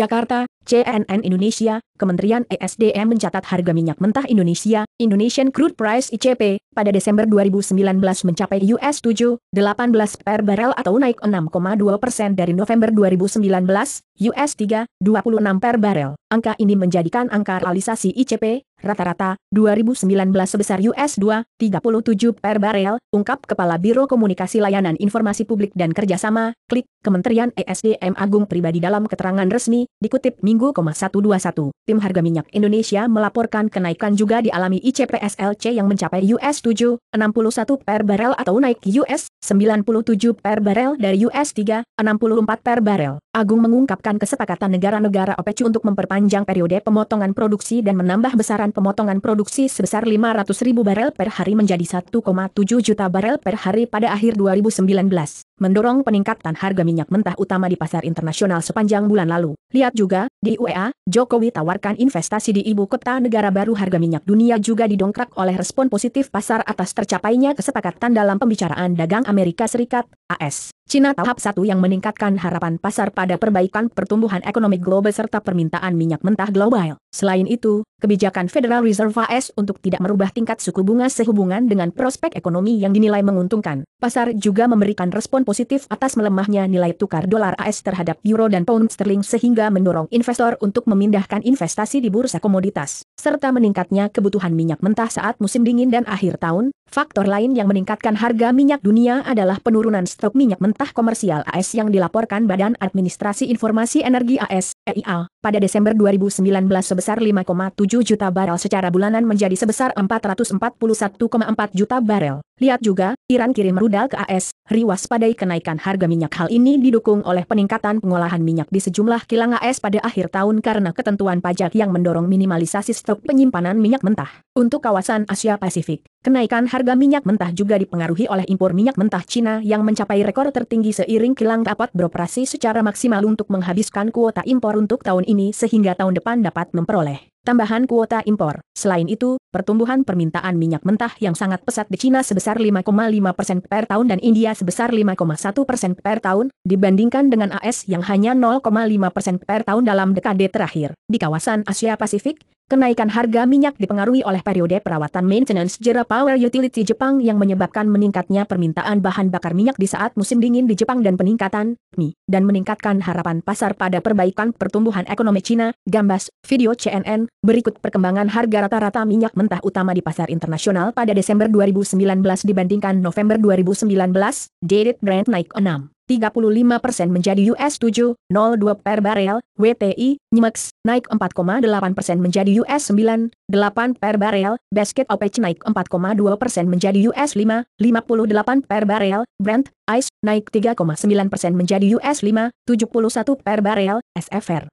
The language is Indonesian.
Jakarta, CNN Indonesia, Kementerian ESDM mencatat harga minyak mentah Indonesia, Indonesian Crude Price ICP, e pada Desember 2019 mencapai US 7,18 per barel atau naik 6,2 persen dari November 2019, US 3,26 per barel. Angka ini menjadikan angka realisasi ICP, e Rata-rata, 2019 sebesar US 2,37 per barel, ungkap Kepala Biro Komunikasi Layanan Informasi Publik dan Kerjasama, klik, Kementerian ESDM Agung Pribadi dalam keterangan resmi, dikutip Minggu 121. Tim harga minyak Indonesia melaporkan kenaikan juga dialami ICPSLC yang mencapai US 7,61 per barel atau naik US 97 per barel dari US 3,64 per barel. Agung mengungkapkan kesepakatan negara-negara OPEC untuk memperpanjang periode pemotongan produksi dan menambah besaran dengan pemotongan produksi sebesar 500 ribu barel per hari menjadi 1,7 juta barel per hari pada akhir 2019 mendorong peningkatan harga minyak mentah utama di pasar internasional sepanjang bulan lalu. Lihat juga, di UEA, Jokowi tawarkan investasi di ibu kota negara baru harga minyak dunia juga didongkrak oleh respon positif pasar atas tercapainya kesepakatan dalam pembicaraan dagang Amerika Serikat, AS. Cina tahap satu yang meningkatkan harapan pasar pada perbaikan pertumbuhan ekonomi global serta permintaan minyak mentah global. Selain itu, kebijakan Federal Reserve AS untuk tidak merubah tingkat suku bunga sehubungan dengan prospek ekonomi yang dinilai menguntungkan. Pasar juga memberikan respon positif atas melemahnya nilai tukar dolar AS terhadap euro dan pound sterling sehingga mendorong investor untuk memindahkan investasi di bursa komoditas, serta meningkatnya kebutuhan minyak mentah saat musim dingin dan akhir tahun. Faktor lain yang meningkatkan harga minyak dunia adalah penurunan stok minyak mentah komersial AS yang dilaporkan Badan Administrasi Informasi Energi AS (EIA) pada Desember 2019 sebesar 5,7 juta barel secara bulanan menjadi sebesar 441,4 juta barel. Lihat juga, Iran kirim rudal ke AS, RI waspadai kenaikan harga minyak hal ini didukung oleh peningkatan pengolahan minyak di sejumlah kilang AS pada akhir tahun karena ketentuan pajak yang mendorong minimalisasi stok penyimpanan minyak mentah. Untuk kawasan Asia Pasifik, kenaikan harga minyak mentah juga dipengaruhi oleh impor minyak mentah Cina yang mencapai rekor tertinggi seiring kilang dapat beroperasi secara maksimal untuk menghabiskan kuota impor untuk tahun ini sehingga tahun depan dapat memperoleh Tambahan kuota impor. Selain itu, pertumbuhan permintaan minyak mentah yang sangat pesat di China sebesar 5,5 persen per tahun dan India sebesar 5,1 persen per tahun, dibandingkan dengan AS yang hanya 0,5 persen per tahun dalam dekade terakhir. Di kawasan Asia Pasifik, Kenaikan harga minyak dipengaruhi oleh periode perawatan maintenance jera power utility Jepang yang menyebabkan meningkatnya permintaan bahan bakar minyak di saat musim dingin di Jepang dan peningkatan mi dan meningkatkan harapan pasar pada perbaikan pertumbuhan ekonomi Cina. Gambas, video CNN, berikut perkembangan harga rata-rata minyak mentah utama di pasar internasional pada Desember 2019 dibandingkan November 2019, Dated Brent naik 6. 35% menjadi US 7,02 per barel, WTI, NYMEX, naik 4,8% menjadi US 9,8 per barel, basket OPEC naik 4,2% menjadi US 5,58 per barel, Brent, ICE, naik 3,9% menjadi US 5,71 per barel, SFR.